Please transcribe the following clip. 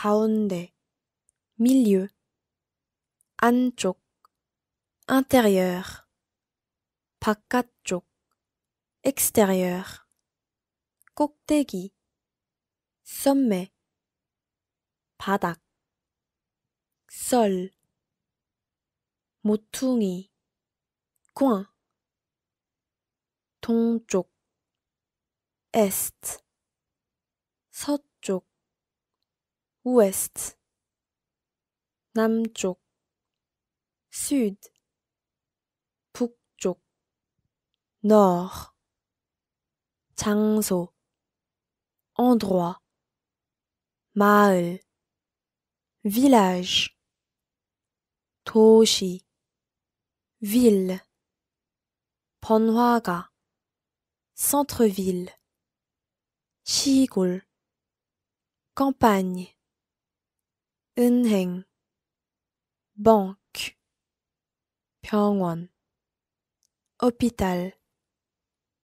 가운데, milieu, 안쪽, intérieur, 바깥쪽, extérieur, 꼭대기, sommet, 바닥, sol, 모퉁이, coin, 동쪽, est, 서쪽, ouest. Namjok. Sud. Pukjok. Nord. Changso. Endroit. Maal. Village. Toshi. Ville. Ponwaga, Centre-ville. Chigul. Campagne. Un Heng Bank Kangwan Hospital